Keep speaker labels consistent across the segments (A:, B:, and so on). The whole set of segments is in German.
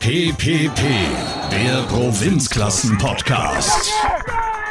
A: PPP, der Provinzklassen-Podcast.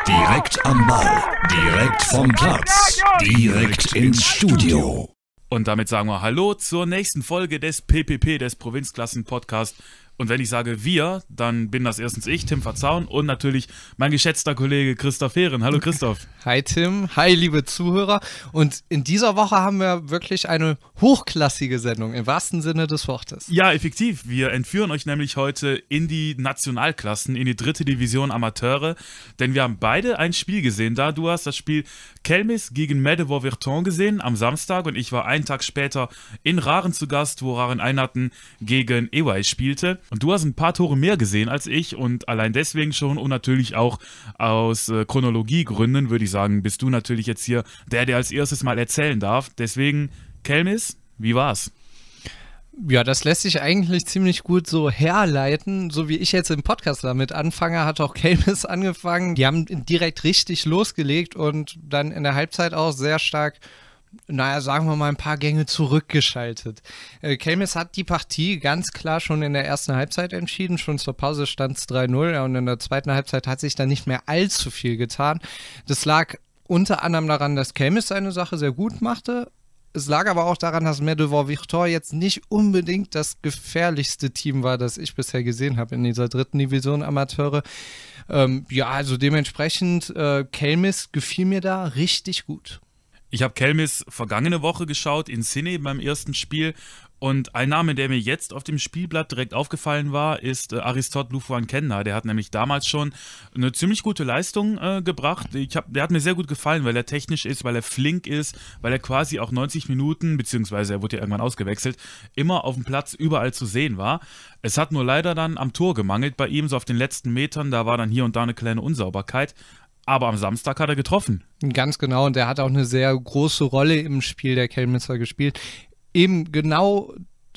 B: Direkt am Ball, direkt vom Platz, direkt ins Studio.
A: Und damit sagen wir Hallo zur nächsten Folge des PPP, des Provinzklassen-Podcast. Und wenn ich sage wir, dann bin das erstens ich, Tim Verzaun, und natürlich
B: mein geschätzter Kollege Christoph Ehren. Hallo Christoph. Hi Tim, hi liebe Zuhörer. Und in dieser Woche haben wir wirklich eine hochklassige Sendung im wahrsten Sinne des Wortes. Ja,
A: effektiv. Wir entführen euch nämlich heute in die Nationalklassen, in die dritte Division Amateure, denn wir haben beide ein Spiel gesehen. Da du hast das Spiel Kelmis gegen Medevo Virton gesehen am Samstag und ich war einen Tag später in Raren zu Gast, wo Raren Einarten gegen Ewey spielte. Und du hast ein paar Tore mehr gesehen als ich und allein deswegen schon und natürlich auch aus äh, Chronologiegründen würde ich sagen, bist du natürlich jetzt hier der, der als erstes mal erzählen
B: darf. Deswegen, Kelmis, wie war's? Ja, das lässt sich eigentlich ziemlich gut so herleiten. So wie ich jetzt im Podcast damit anfange, hat auch Kelmis angefangen. Die haben direkt richtig losgelegt und dann in der Halbzeit auch sehr stark naja, sagen wir mal, ein paar Gänge zurückgeschaltet. Äh, Kelmis hat die Partie ganz klar schon in der ersten Halbzeit entschieden. Schon zur Pause stand es 3-0 ja, und in der zweiten Halbzeit hat sich dann nicht mehr allzu viel getan. Das lag unter anderem daran, dass Kelmis seine Sache sehr gut machte. Es lag aber auch daran, dass Medevor Victor jetzt nicht unbedingt das gefährlichste Team war, das ich bisher gesehen habe in dieser dritten Division Amateure. Ähm, ja, also dementsprechend, äh, Kelmis gefiel mir da richtig gut. Ich habe Kelmis
A: vergangene Woche geschaut in Cine beim ersten Spiel und ein Name, der mir jetzt auf dem Spielblatt direkt aufgefallen war, ist äh, Aristot Lufuan Kenna. Der hat nämlich damals schon eine ziemlich gute Leistung äh, gebracht. Ich hab, der hat mir sehr gut gefallen, weil er technisch ist, weil er flink ist, weil er quasi auch 90 Minuten, beziehungsweise er wurde ja irgendwann ausgewechselt, immer auf dem Platz überall zu sehen war. Es hat nur leider dann am Tor gemangelt bei ihm, so auf den letzten Metern. Da war dann hier und da eine kleine
B: Unsauberkeit. Aber am Samstag hat er getroffen. Ganz genau, und er hat auch eine sehr große Rolle im Spiel der Kelmnitzer gespielt. Eben genau,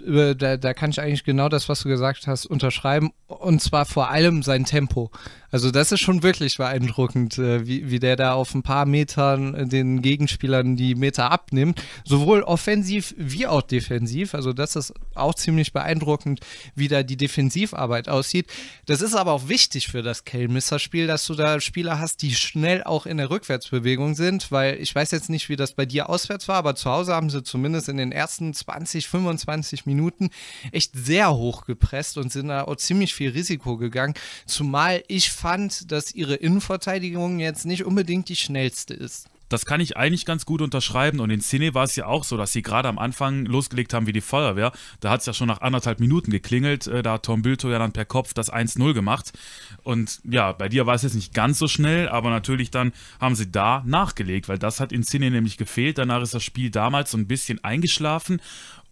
B: äh, da, da kann ich eigentlich genau das, was du gesagt hast, unterschreiben. Und zwar vor allem sein Tempo. Also das ist schon wirklich beeindruckend, äh, wie, wie der da auf ein paar Metern äh, den Gegenspielern die Meter abnimmt. Sowohl offensiv wie auch defensiv. Also das ist auch ziemlich beeindruckend, wie da die Defensivarbeit aussieht. Das ist aber auch wichtig für das Kellmisser-Spiel, dass du da Spieler hast, die schnell auch in der Rückwärtsbewegung sind, weil ich weiß jetzt nicht, wie das bei dir auswärts war, aber zu Hause haben sie zumindest in den ersten 20, 25 Minuten echt sehr hoch gepresst und sind da auch ziemlich viel Risiko gegangen. Zumal ich fand, dass ihre Innenverteidigung jetzt nicht unbedingt die schnellste ist. Das kann ich eigentlich ganz gut unterschreiben. Und in
A: Cine war es ja auch so, dass sie gerade am Anfang losgelegt haben wie die Feuerwehr. Da hat es ja schon nach anderthalb Minuten geklingelt. Äh, da hat Tom Bülto ja dann per Kopf das 1-0 gemacht. Und ja, bei dir war es jetzt nicht ganz so schnell, aber natürlich dann haben sie da nachgelegt, weil das hat in Cine nämlich gefehlt. Danach ist das Spiel damals so ein bisschen eingeschlafen.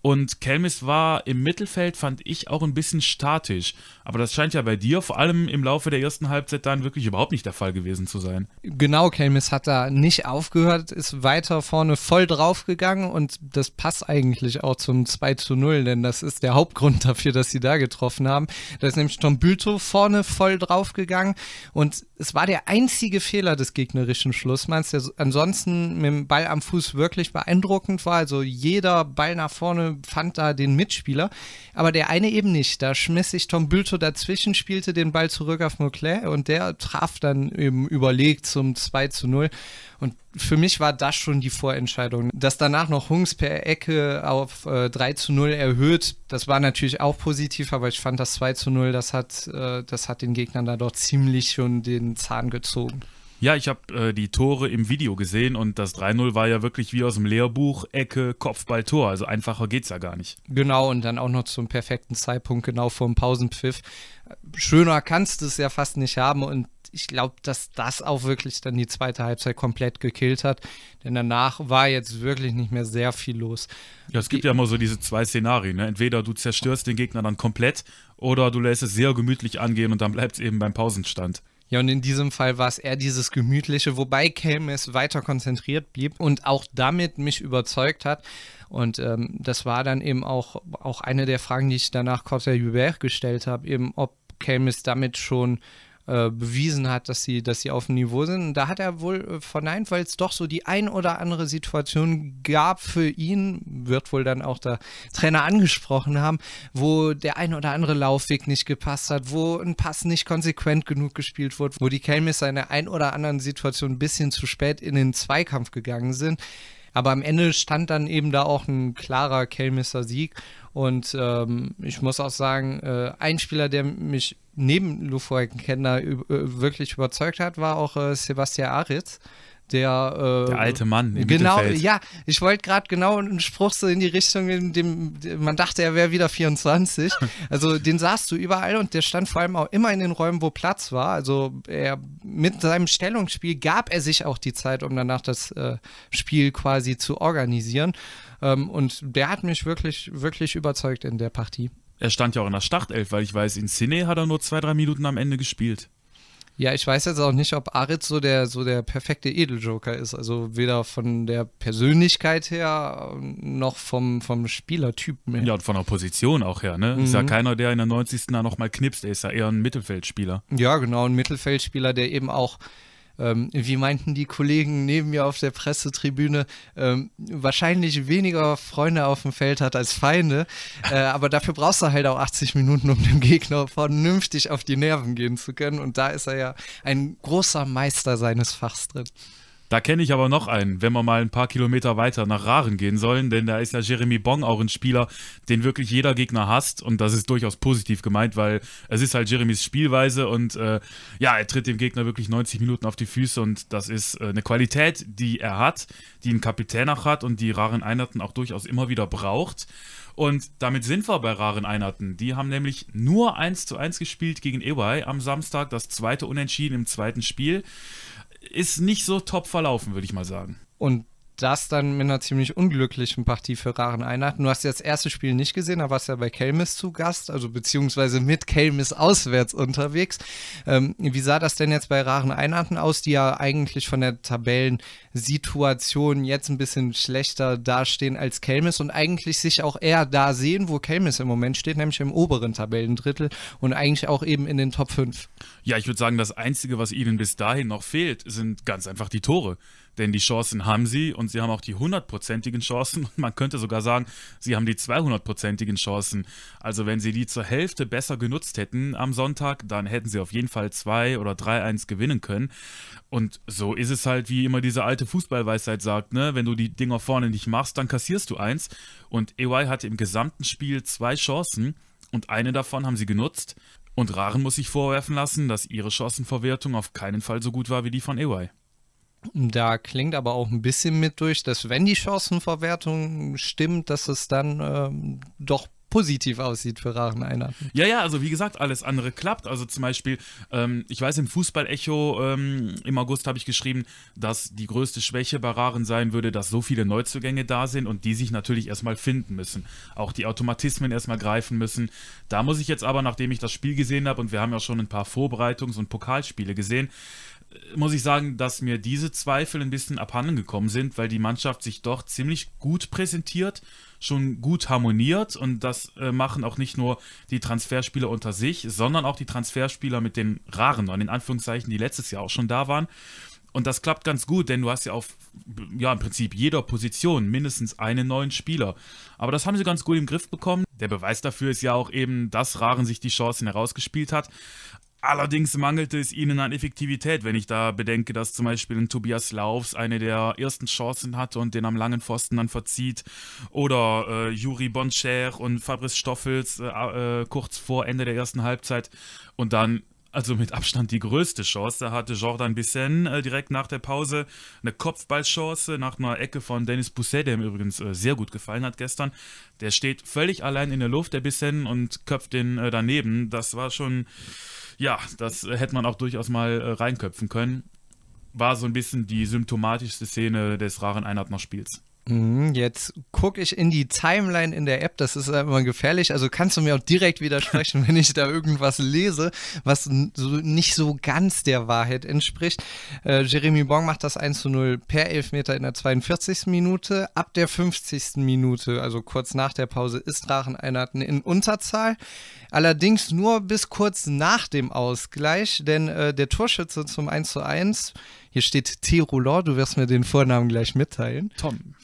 A: Und Kelmis war im Mittelfeld, fand ich, auch ein bisschen statisch. Aber das scheint ja bei dir vor allem im Laufe der ersten Halbzeit dann wirklich überhaupt nicht der
B: Fall gewesen zu sein. Genau, Kelmis hat da nicht aufgehört, ist weiter vorne voll draufgegangen und das passt eigentlich auch zum 2 zu 0, denn das ist der Hauptgrund dafür, dass sie da getroffen haben. Da ist nämlich Tom Bütow vorne voll draufgegangen und es war der einzige Fehler des gegnerischen Schlussmanns, der ansonsten mit dem Ball am Fuß wirklich beeindruckend war. Also jeder Ball nach vorne fand da den Mitspieler, aber der eine eben nicht. Da schmiss sich Tom Bütow Sancho dazwischen spielte den Ball zurück auf Mokle und der traf dann eben überlegt zum 2 zu 0. Und für mich war das schon die Vorentscheidung. Dass danach noch Hungs per Ecke auf äh, 3 zu 0 erhöht, das war natürlich auch positiv, aber ich fand das 2 zu 0, das hat, äh, das hat den Gegnern da doch ziemlich schon den Zahn gezogen.
A: Ja, ich habe äh, die Tore im Video gesehen und das 3-0 war ja wirklich wie aus dem
B: Lehrbuch, Ecke, Kopfball, Tor. Also einfacher geht es ja gar nicht. Genau, und dann auch noch zum perfekten Zeitpunkt, genau vor dem Pausenpfiff. Schöner kannst du es ja fast nicht haben und ich glaube, dass das auch wirklich dann die zweite Halbzeit komplett gekillt hat. Denn danach war jetzt wirklich nicht mehr sehr viel los. Ja, es gibt die, ja immer so diese zwei Szenarien. Ne? Entweder du zerstörst den Gegner dann komplett oder du lässt es sehr gemütlich angehen und dann bleibt es eben beim Pausenstand. Ja, und in diesem Fall war es eher dieses Gemütliche, wobei Kelmes weiter konzentriert blieb und auch damit mich überzeugt hat. Und ähm, das war dann eben auch, auch eine der Fragen, die ich danach Corsair Hubert gestellt habe, eben ob Kelmes damit schon äh, bewiesen hat, dass sie, dass sie auf dem Niveau sind. Und da hat er wohl äh, verneint, weil es doch so die ein oder andere Situation gab für ihn, wird wohl dann auch der Trainer angesprochen haben, wo der ein oder andere Laufweg nicht gepasst hat, wo ein Pass nicht konsequent genug gespielt wurde, wo die Kelmis der ein oder anderen Situation ein bisschen zu spät in den Zweikampf gegangen sind. Aber am Ende stand dann eben da auch ein klarer Kelmisser Sieg. Und ähm, ich muss auch sagen, äh, ein Spieler, der mich neben Lufoeken Kenner äh, wirklich überzeugt hat, war auch äh, Sebastian Aritz. Der, äh, der, alte Mann im genau, Mittelfeld. ja, ich wollte gerade genau einen Spruch so in die Richtung, in dem man dachte, er wäre wieder 24. Also den sahst du überall und der stand vor allem auch immer in den Räumen, wo Platz war. Also er mit seinem Stellungsspiel gab er sich auch die Zeit, um danach das äh, Spiel quasi zu organisieren. Ähm, und der hat mich wirklich, wirklich überzeugt in der Partie. Er stand ja auch in der Startelf, weil ich weiß, in Cine hat er nur zwei, drei Minuten am Ende gespielt. Ja, ich weiß jetzt auch nicht, ob Aritz so der, so der perfekte Edeljoker ist. Also weder von der Persönlichkeit her äh, noch vom, vom Spielertypen her. Ja, und von der Position auch her. Ne? Mhm. Ist ja mhm. keiner, der in der 90. da nochmal knipst. Er ist ja eher ein Mittelfeldspieler. Ja, genau, ein Mittelfeldspieler, der eben auch ähm, wie meinten die Kollegen neben mir auf der Pressetribüne, ähm, wahrscheinlich weniger Freunde auf dem Feld hat als Feinde. Äh, aber dafür brauchst du halt auch 80 Minuten, um dem Gegner vernünftig auf die Nerven gehen zu können. Und da ist er ja ein großer Meister seines Fachs drin. Da kenne ich aber noch einen, wenn wir mal ein paar Kilometer weiter nach
A: Raren gehen sollen, denn da ist ja Jeremy Bong auch ein Spieler, den wirklich jeder Gegner hasst und das ist durchaus positiv gemeint, weil es ist halt Jeremys Spielweise und äh, ja, er tritt dem Gegner wirklich 90 Minuten auf die Füße und das ist äh, eine Qualität, die er hat, die ein Kapitän auch hat und die Raren Einheiten auch durchaus immer wieder braucht. Und damit sind wir bei Raren Einheiten. Die haben nämlich nur 1 zu 1 gespielt gegen EY am Samstag, das zweite Unentschieden im zweiten Spiel
B: ist nicht so top verlaufen, würde ich mal sagen. Und das dann mit einer ziemlich unglücklichen Partie für Raren Einheiten. Du hast ja das erste Spiel nicht gesehen, da warst du ja bei Kelmis zu Gast, also beziehungsweise mit Kelmis auswärts unterwegs. Ähm, wie sah das denn jetzt bei Raren Einheiten aus, die ja eigentlich von der Tabellensituation jetzt ein bisschen schlechter dastehen als Kelmis und eigentlich sich auch eher da sehen, wo Kelmis im Moment steht, nämlich im oberen Tabellendrittel und eigentlich auch eben in den Top 5?
A: Ja, ich würde sagen, das Einzige, was ihnen bis dahin noch fehlt, sind ganz einfach die Tore. Denn die Chancen haben sie und sie haben auch die hundertprozentigen Chancen. Und man könnte sogar sagen, sie haben die zweihundertprozentigen Chancen. Also wenn sie die zur Hälfte besser genutzt hätten am Sonntag, dann hätten sie auf jeden Fall 2 oder 3-1 gewinnen können. Und so ist es halt, wie immer diese alte Fußballweisheit sagt, ne? wenn du die Dinger vorne nicht machst, dann kassierst du eins. Und EY hatte im gesamten Spiel zwei Chancen. Und eine davon haben sie genutzt. Und Raren muss sich vorwerfen lassen, dass ihre Chancenverwertung auf keinen Fall so
B: gut war wie die von EY. Da klingt aber auch ein bisschen mit durch, dass wenn die Chancenverwertung stimmt, dass es dann ähm, doch positiv aussieht für Raren einer.
A: Ja, ja, also wie gesagt, alles andere klappt. Also zum Beispiel, ähm, ich weiß, im Fußball-Echo ähm, im August habe ich geschrieben, dass die größte Schwäche bei Raren sein würde, dass so viele Neuzugänge da sind und die sich natürlich erstmal finden müssen. Auch die Automatismen erstmal greifen müssen. Da muss ich jetzt aber, nachdem ich das Spiel gesehen habe und wir haben ja schon ein paar Vorbereitungs- und Pokalspiele gesehen, muss ich sagen, dass mir diese Zweifel ein bisschen abhanden gekommen sind, weil die Mannschaft sich doch ziemlich gut präsentiert, schon gut harmoniert und das äh, machen auch nicht nur die Transferspieler unter sich, sondern auch die Transferspieler mit den Raren, in Anführungszeichen, die letztes Jahr auch schon da waren. Und das klappt ganz gut, denn du hast ja auf, ja, im Prinzip jeder Position mindestens einen neuen Spieler. Aber das haben sie ganz gut im Griff bekommen. Der Beweis dafür ist ja auch eben, dass Raren sich die Chancen herausgespielt hat. Allerdings mangelte es ihnen an Effektivität, wenn ich da bedenke, dass zum Beispiel ein Tobias Laufs eine der ersten Chancen hatte und den am langen Pfosten dann verzieht. Oder äh, Juri Boncher und Fabrice Stoffels äh, äh, kurz vor Ende der ersten Halbzeit und dann also mit Abstand die größte Chance. Da hatte Jordan Bissen äh, direkt nach der Pause eine Kopfballchance nach einer Ecke von Dennis Bousset, der ihm übrigens äh, sehr gut gefallen hat gestern. Der steht völlig allein in der Luft, der Bissen, und köpft den äh, daneben. Das war schon, ja, das hätte man auch durchaus mal äh, reinköpfen können. War so ein bisschen die symptomatischste Szene des raren Einheit Spiels.
B: Mhm, jetzt gucke ich in die Timeline in der App, das ist immer gefährlich. Also kannst du mir auch direkt widersprechen, wenn ich da irgendwas lese, was so nicht so ganz der Wahrheit entspricht. Äh, Jeremy Bong macht das 1 zu 0 per Elfmeter in der 42. Minute. Ab der 50. Minute, also kurz nach der Pause, ist Dracheneinheiten in Unterzahl. Allerdings nur bis kurz nach dem Ausgleich, denn äh, der Torschütze zum 1 zu 1, hier steht T. Roulard, du wirst mir den Vornamen gleich mitteilen. Tom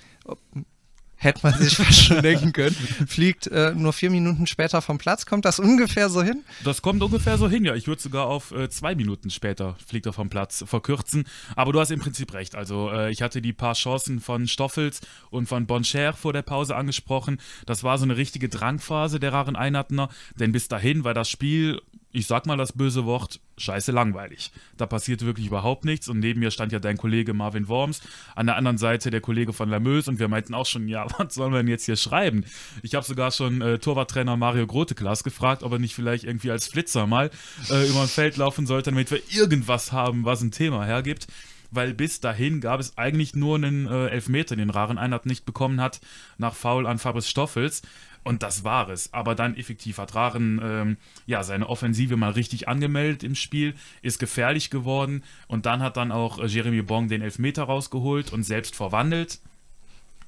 B: hätte man sich fast schon denken können, fliegt äh, nur vier Minuten später vom Platz. Kommt das
A: ungefähr so hin? Das kommt ungefähr so hin, ja. Ich würde sogar auf äh, zwei Minuten später fliegt er vom Platz verkürzen. Aber du hast im Prinzip recht. Also äh, ich hatte die paar Chancen von Stoffels und von Boncher vor der Pause angesprochen. Das war so eine richtige Drangphase der raren Einatner. Denn bis dahin war das Spiel ich sag mal das böse Wort, scheiße langweilig. Da passierte wirklich überhaupt nichts und neben mir stand ja dein Kollege Marvin Worms, an der anderen Seite der Kollege von Lameus und wir meinten auch schon, ja, was sollen wir denn jetzt hier schreiben? Ich habe sogar schon äh, Torwarttrainer Mario Groteklaas gefragt, ob er nicht vielleicht irgendwie als Flitzer mal äh, über ein Feld laufen sollte, damit wir irgendwas haben, was ein Thema hergibt weil bis dahin gab es eigentlich nur einen äh, Elfmeter, den Raren Einheit nicht bekommen hat, nach Foul an Fabris Stoffels. Und das war es. Aber dann effektiv hat Raren ähm, ja, seine Offensive mal richtig angemeldet im Spiel, ist gefährlich geworden und dann hat dann auch äh, Jeremy Bong den Elfmeter rausgeholt und selbst verwandelt.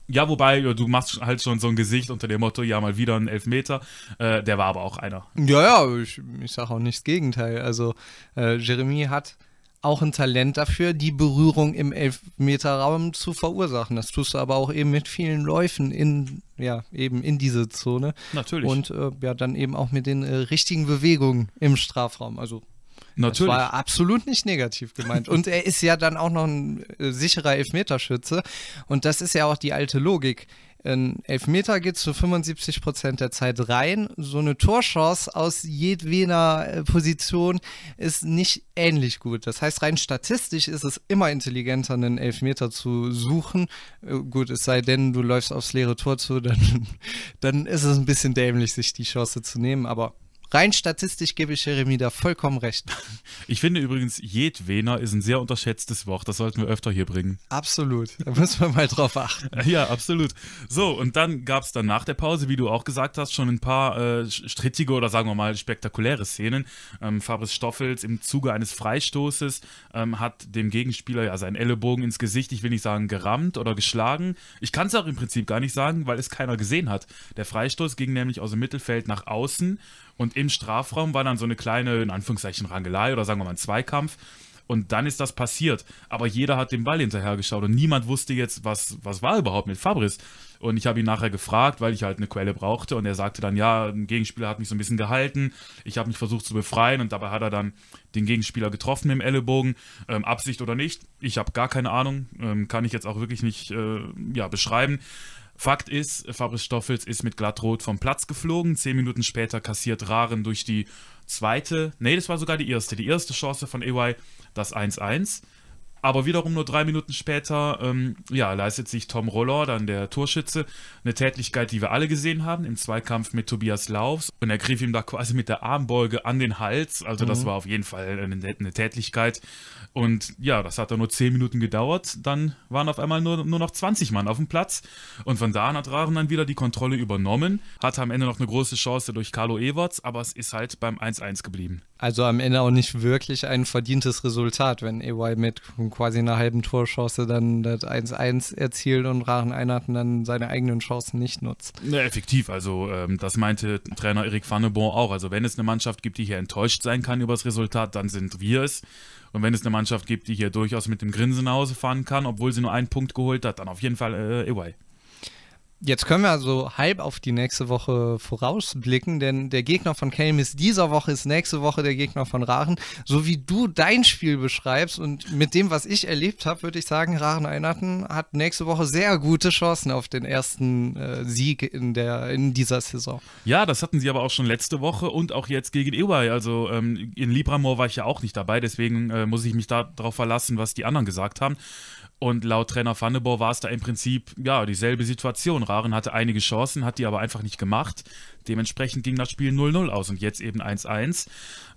A: Ja, wobei, du machst halt schon so ein Gesicht unter dem Motto, ja, mal wieder ein Elfmeter. Äh, der war aber auch einer.
B: Ja, ja, ich, ich sage auch nichts Gegenteil. Also, äh, Jeremy hat auch ein Talent dafür, die Berührung im Elfmeterraum zu verursachen. Das tust du aber auch eben mit vielen Läufen in, ja, eben in diese Zone. Natürlich. Und äh, ja, dann eben auch mit den äh, richtigen Bewegungen im Strafraum. Also Natürlich. Das war absolut nicht negativ gemeint. Und er ist ja dann auch noch ein äh, sicherer Elfmeterschütze. Und das ist ja auch die alte Logik. Ein Elfmeter geht zu 75 Prozent der Zeit rein. So eine Torschance aus jedweder äh, Position ist nicht ähnlich gut. Das heißt, rein statistisch ist es immer intelligenter, einen Elfmeter zu suchen. Äh, gut, es sei denn, du läufst aufs leere Tor zu, dann, dann ist es ein bisschen dämlich, sich die Chance zu nehmen. Aber Rein statistisch gebe ich Jeremy da vollkommen recht. Ich finde übrigens, jedwener ist ein sehr
A: unterschätztes Wort. Das sollten wir öfter hier bringen.
B: Absolut. Da müssen wir mal drauf achten. Ja, absolut.
A: So, und dann gab es dann nach der Pause, wie du auch gesagt hast, schon ein paar äh, strittige oder sagen wir mal spektakuläre Szenen. Ähm, Fabrice Stoffels im Zuge eines Freistoßes ähm, hat dem Gegenspieler ja seinen Ellenbogen ins Gesicht, ich will nicht sagen gerammt oder geschlagen. Ich kann es auch im Prinzip gar nicht sagen, weil es keiner gesehen hat. Der Freistoß ging nämlich aus dem Mittelfeld nach außen und im Strafraum war dann so eine kleine, in Anführungszeichen, Rangelei oder sagen wir mal ein Zweikampf. Und dann ist das passiert. Aber jeder hat dem Ball hinterhergeschaut und niemand wusste jetzt, was, was war überhaupt mit Fabris. Und ich habe ihn nachher gefragt, weil ich halt eine Quelle brauchte. Und er sagte dann, ja, ein Gegenspieler hat mich so ein bisschen gehalten. Ich habe mich versucht zu befreien und dabei hat er dann den Gegenspieler getroffen mit dem Ellenbogen. Ähm, Absicht oder nicht, ich habe gar keine Ahnung. Ähm, kann ich jetzt auch wirklich nicht äh, ja, beschreiben. Fakt ist, Fabrice Stoffels ist mit Glattrot vom Platz geflogen. Zehn Minuten später kassiert Raren durch die zweite, nee, das war sogar die erste, die erste Chance von EY das 1-1. Aber wiederum nur drei Minuten später ähm, ja, leistet sich Tom Roller, dann der Torschütze, eine Tätigkeit, die wir alle gesehen haben, im Zweikampf mit Tobias Laufs. Und er griff ihm da quasi mit der Armbeuge an den Hals. Also, mhm. das war auf jeden Fall eine, eine Tätlichkeit. Und ja, das hat dann nur zehn Minuten gedauert. Dann waren auf einmal nur, nur noch 20 Mann auf dem Platz. Und von da an hat Raren dann wieder die Kontrolle übernommen. Hatte am Ende noch eine große Chance durch Carlo Everts, aber es ist halt beim 1-1 geblieben.
B: Also am Ende auch nicht wirklich ein verdientes Resultat, wenn EY mit quasi einer halben Torchance dann das 1-1 erzielt und Rachen Einarten dann seine eigenen Chancen nicht nutzt.
A: Ja, effektiv, also ähm, das meinte Trainer Erik Vanneborn auch. Also wenn es eine Mannschaft gibt, die hier enttäuscht sein kann über das Resultat, dann sind wir es. Und wenn es eine Mannschaft gibt, die hier durchaus mit dem Grinsen nach Hause fahren kann, obwohl sie nur einen Punkt geholt hat, dann auf jeden Fall äh, EY.
B: Jetzt können wir also halb auf die nächste Woche vorausblicken, denn der Gegner von Kelmis dieser Woche ist nächste Woche der Gegner von Rachen. So wie du dein Spiel beschreibst und mit dem, was ich erlebt habe, würde ich sagen, Rachen Einarten hat nächste Woche sehr gute Chancen auf den ersten äh, Sieg in, der, in dieser Saison. Ja, das hatten sie aber auch schon letzte Woche und
A: auch jetzt gegen EY. Also ähm, in Libramore war ich ja auch nicht dabei, deswegen äh, muss ich mich darauf verlassen, was die anderen gesagt haben. Und laut Trainer Vandenborg war es da im Prinzip ja dieselbe Situation. Raren hatte einige Chancen, hat die aber einfach nicht gemacht. Dementsprechend ging das Spiel 0-0 aus und jetzt eben 1-1.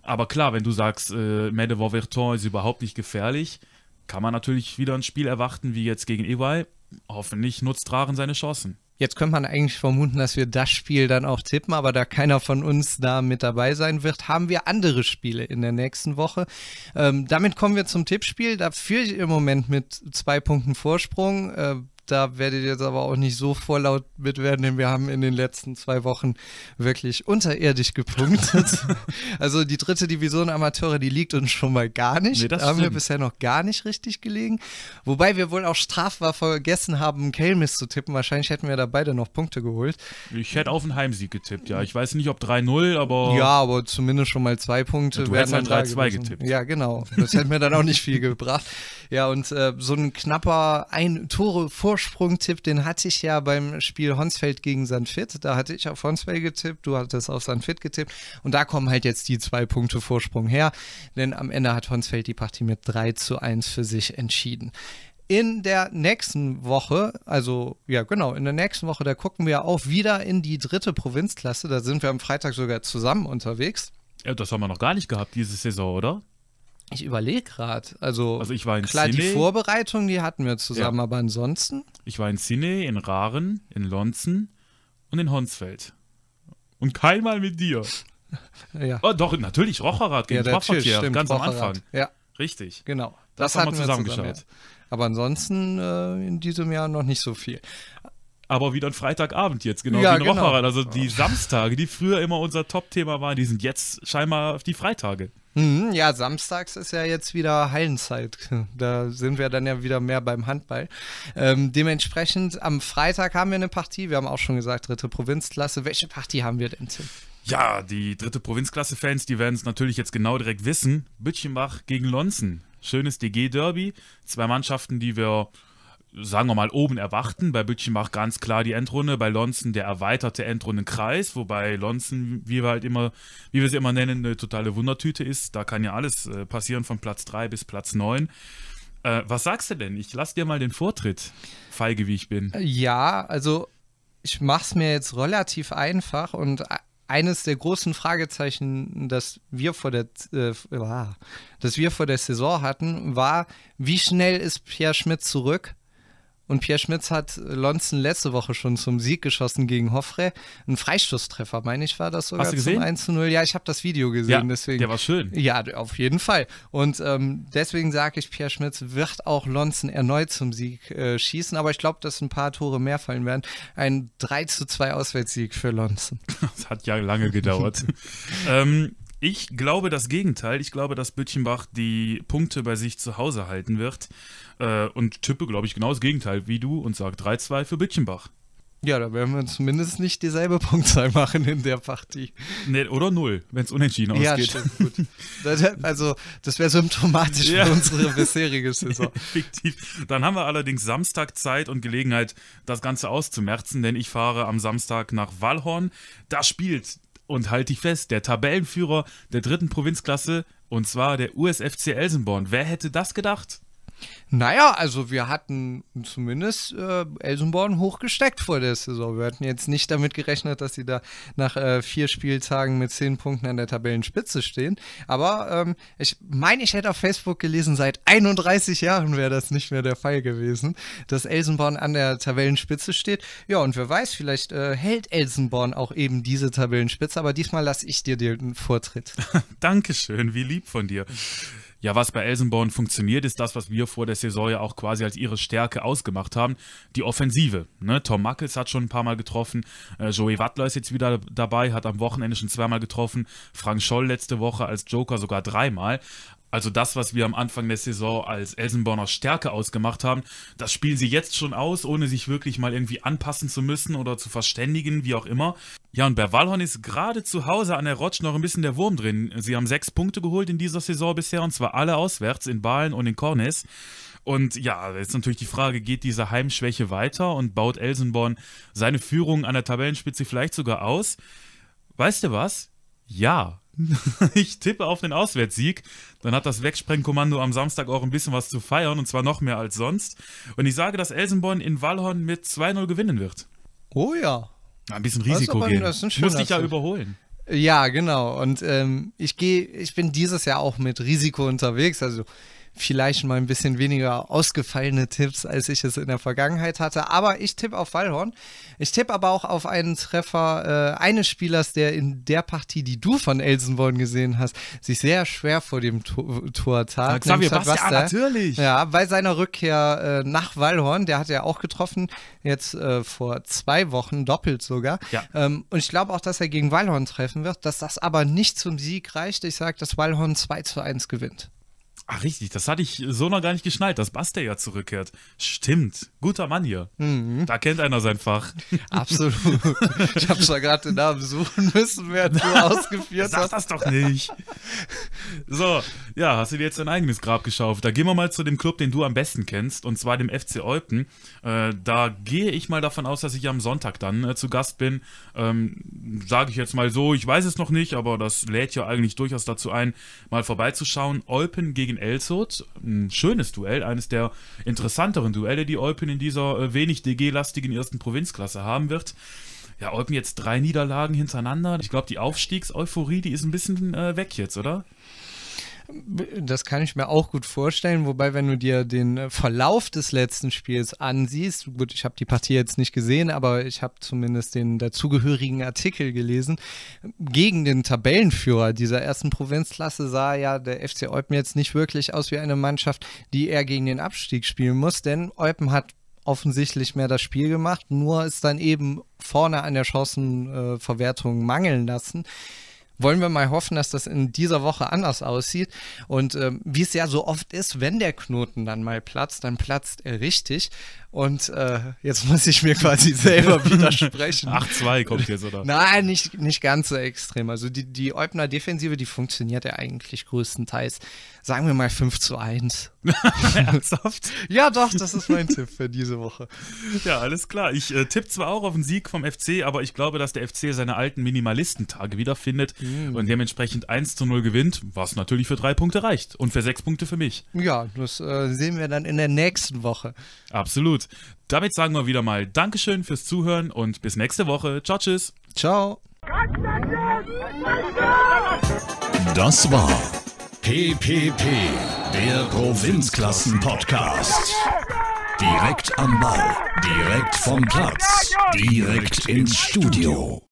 A: Aber klar, wenn du sagst, äh, Medevor Verton ist überhaupt nicht gefährlich, kann man natürlich wieder ein Spiel erwarten wie jetzt gegen Ewey. Hoffentlich nutzt Raren seine Chancen.
B: Jetzt könnte man eigentlich vermuten, dass wir das Spiel dann auch tippen, aber da keiner von uns da mit dabei sein wird, haben wir andere Spiele in der nächsten Woche. Ähm, damit kommen wir zum Tippspiel. Da führe ich im Moment mit zwei Punkten Vorsprung. Äh, da werdet ihr jetzt aber auch nicht so vorlaut mit werden, denn wir haben in den letzten zwei Wochen wirklich unterirdisch gepunktet. also die dritte Division Amateure, die liegt uns schon mal gar nicht. Nee, da haben stimmt. wir bisher noch gar nicht richtig gelegen. Wobei wir wohl auch strafbar vergessen haben, Kelmis zu tippen. Wahrscheinlich hätten wir da beide noch Punkte geholt. Ich hätte auf einen Heimsieg getippt, ja. Ich weiß nicht, ob 3-0, aber. Ja, aber zumindest schon mal zwei Punkte. Ja, du hättest halt 3-2 getippt. Ja, genau. Das hätte mir dann auch nicht viel gebracht. Ja, und äh, so ein knapper ein Tore vor vorsprung Vorsprungtipp, den hatte ich ja beim Spiel Honsfeld gegen Sanfit. Da hatte ich auf Honsfeld getippt, du hattest auf Sanfit getippt. Und da kommen halt jetzt die zwei Punkte Vorsprung her. Denn am Ende hat Honsfeld die Partie mit 3 zu 1 für sich entschieden. In der nächsten Woche, also ja genau, in der nächsten Woche, da gucken wir auch wieder in die dritte Provinzklasse. Da sind wir am Freitag sogar zusammen unterwegs. Ja, das haben wir noch gar nicht gehabt diese Saison, oder? Ich überlege gerade. Also, also
A: ich war in klar, Cine. die
B: Vorbereitung, die hatten wir zusammen, ja. aber ansonsten. Ich war in Cine, in Raren,
A: in Lonzen und in Honsfeld. Und keinmal mit dir.
B: ja. Oh, doch, natürlich, Rocherrad gegen ja, Fachverkehr, stimmt, ganz Rocherat. am Anfang. Ja. Richtig. Genau. Das, das haben wir zusammengeschaut. Zusammen, ja. Aber ansonsten äh, in diesem Jahr noch nicht so viel
A: aber wieder ein Freitagabend jetzt, genau ja, wie ein genau. Rocherer. Also die Samstage, die früher immer unser Top-Thema waren, die sind
B: jetzt scheinbar die Freitage. Mhm, ja, samstags ist ja jetzt wieder Hallenzeit. Da sind wir dann ja wieder mehr beim Handball. Ähm, dementsprechend am Freitag haben wir eine Partie. Wir haben auch schon gesagt, dritte Provinzklasse. Welche Partie haben wir denn, Tim? Ja, die dritte
A: Provinzklasse-Fans, die werden es natürlich jetzt genau direkt wissen. Bütchenbach gegen Lonzen. Schönes DG-Derby. Zwei Mannschaften, die wir sagen wir mal, oben erwarten. Bei macht ganz klar die Endrunde, bei Lonzen der erweiterte Endrundenkreis, wobei Lonzen, wie wir halt immer, wie wir sie immer nennen, eine totale Wundertüte ist. Da kann ja alles äh, passieren von Platz 3 bis Platz 9.
B: Äh, was sagst du denn? Ich lass dir mal den Vortritt, feige wie ich bin. Äh, ja, also ich mach's mir jetzt relativ einfach und e-, eines der großen Fragezeichen, das wir vor der, äh, ah, das wir vor der Saison hatten, war, wie schnell ist Pierre Schmidt zurück? Und Pierre Schmitz hat äh, Lonzen letzte Woche schon zum Sieg geschossen gegen Hoffre. Ein Freistoßtreffer, meine ich, war das sogar Hast du gesehen? zum 1 0. Ja, ich habe das Video gesehen. Ja, deswegen. Der war schön. Ja, auf jeden Fall. Und ähm, deswegen sage ich, Pierre Schmitz wird auch Lonzen erneut zum Sieg äh, schießen. Aber ich glaube, dass ein paar Tore mehr fallen werden. Ein 3 zu 2 Auswärtssieg für Lonzen. Das hat ja lange gedauert.
A: ähm, ich glaube das Gegenteil. Ich glaube, dass Bütchenbach die Punkte bei sich zu Hause halten wird. Äh, und tippe, glaube ich, genau das Gegenteil wie du und sage 3-2 für Bütchenbach.
B: Ja, da werden wir zumindest nicht dieselbe Punktzahl machen in der Partie. Nee, oder null, wenn es unentschieden ja, ausgeht. Ja, stimmt, gut. also, das wäre symptomatisch ja. für unsere bisherige
A: Saison. Effektiv. Dann haben wir allerdings Samstag Zeit und Gelegenheit, das Ganze auszumerzen, denn ich fahre am Samstag nach Wallhorn. Da spielt und halt dich fest, der Tabellenführer der dritten Provinzklasse und zwar der USFC Elsenborn. Wer hätte das gedacht?
B: Naja, also wir hatten zumindest äh, Elsenborn hochgesteckt vor der Saison. Wir hatten jetzt nicht damit gerechnet, dass sie da nach äh, vier Spieltagen mit zehn Punkten an der Tabellenspitze stehen. Aber ähm, ich meine, ich hätte auf Facebook gelesen, seit 31 Jahren wäre das nicht mehr der Fall gewesen, dass Elsenborn an der Tabellenspitze steht. Ja, und wer weiß, vielleicht äh, hält Elsenborn auch eben diese Tabellenspitze. Aber diesmal lasse ich dir den Vortritt. Dankeschön, wie lieb von dir. Ja, was bei Elsenborn funktioniert, ist das,
A: was wir vor der Saison ja auch quasi als ihre Stärke ausgemacht haben, die Offensive. Ne? Tom Mackels hat schon ein paar Mal getroffen, äh, Joey Wattler ist jetzt wieder dabei, hat am Wochenende schon zweimal getroffen, Frank Scholl letzte Woche als Joker sogar dreimal. Also das, was wir am Anfang der Saison als Elsenborner Stärke ausgemacht haben, das spielen sie jetzt schon aus, ohne sich wirklich mal irgendwie anpassen zu müssen oder zu verständigen, wie auch immer. Ja, und bei Wallhorn ist gerade zu Hause an der Rotsch noch ein bisschen der Wurm drin. Sie haben sechs Punkte geholt in dieser Saison bisher, und zwar alle auswärts in Balen und in Kornes. Und ja, jetzt natürlich die Frage, geht diese Heimschwäche weiter und baut Elsenborn seine Führung an der Tabellenspitze vielleicht sogar aus? Weißt du was? Ja. ich tippe auf den Auswärtssieg. Dann hat das Wegsprengkommando am Samstag auch ein bisschen was zu feiern und zwar noch mehr als sonst. Und ich sage, dass Elsenborn in Wallhorn mit 2-0 gewinnen wird.
B: Oh ja. Ein bisschen Risiko aber, gehen. Das ist Muss dich ja überholen. Ja, genau. Und ähm, ich gehe, ich bin dieses Jahr auch mit Risiko unterwegs. Also vielleicht mal ein bisschen weniger ausgefallene Tipps, als ich es in der Vergangenheit hatte. Aber ich tippe auf Wallhorn. Ich tippe aber auch auf einen Treffer äh, eines Spielers, der in der Partie, die du von Elsenborn gesehen hast, sich sehr schwer vor dem Tor, Tor tat. Ja, Xavier Bastia, ah, natürlich. Ja, bei seiner Rückkehr äh, nach Wallhorn, der hat ja auch getroffen, jetzt äh, vor zwei Wochen, doppelt sogar. Ja. Ähm, und ich glaube auch, dass er gegen Wallhorn treffen wird, dass das aber nicht zum Sieg reicht. Ich sage, dass Wallhorn 2 zu 1 gewinnt.
A: Ach, richtig, das
B: hatte ich so noch gar nicht
A: geschnallt, dass Buster ja zurückkehrt. Stimmt, guter Mann hier. Mhm. Da kennt einer sein Fach.
B: Absolut. Ich habe schon gerade den Namen suchen müssen, wer du ausgeführt Sag hast. Sag das doch nicht.
A: So, ja, hast du dir jetzt dein eigenes Grab geschaufelt. Da gehen wir mal zu dem Club, den du am besten kennst, und zwar dem FC Olpen. Äh, da gehe ich mal davon aus, dass ich am Sonntag dann äh, zu Gast bin. Ähm, Sage ich jetzt mal so, ich weiß es noch nicht, aber das lädt ja eigentlich durchaus dazu ein, mal vorbeizuschauen. Olpen gegen gegen Elsot. Ein schönes Duell, eines der interessanteren Duelle, die Olpen in dieser äh, wenig DG-lastigen ersten Provinzklasse haben wird. Ja, Olpen jetzt drei Niederlagen hintereinander. Ich glaube, die Aufstiegs-Euphorie, die ist ein
B: bisschen äh, weg jetzt, oder? Das kann ich mir auch gut vorstellen. Wobei, wenn du dir den äh, Verlauf des letzten Spiels ansiehst, gut, ich habe die Partie jetzt nicht gesehen, aber ich habe zumindest den dazugehörigen Artikel gelesen. Gegen den Tabellenführer dieser ersten Provinzklasse sah ja der FC Eupen jetzt nicht wirklich aus wie eine Mannschaft, die eher gegen den Abstieg spielen muss, denn Eupen hat offensichtlich mehr das Spiel gemacht, nur ist dann eben vorne an der Chancenverwertung mangeln lassen wollen wir mal hoffen, dass das in dieser Woche anders aussieht. Und ähm, wie es ja so oft ist, wenn der Knoten dann mal platzt, dann platzt er richtig. Und äh, jetzt muss ich mir quasi selber widersprechen. 8-2 kommt jetzt, oder? Nein, nicht, nicht ganz so extrem. Also die, die Eubner Defensive, die funktioniert ja eigentlich größtenteils. Sagen wir mal 5 zu 1. Ernsthaft? ja, doch, das ist mein Tipp für diese Woche.
A: Ja, alles klar. Ich äh, tippe zwar auch auf den Sieg vom FC, aber ich glaube, dass der FC seine alten Minimalistentage wiederfindet. Mhm. Mhm. Und dementsprechend 1 zu 0 gewinnt, was natürlich für drei Punkte reicht. Und für sechs Punkte für mich.
B: Ja, das äh,
A: sehen wir dann in der nächsten Woche. Absolut. Damit sagen wir wieder mal Dankeschön fürs Zuhören und bis nächste Woche. Ciao, tschüss. Ciao. Das war PPP, der Provinzklassen-Podcast. Direkt am Ball, direkt vom Platz, direkt ins Studio.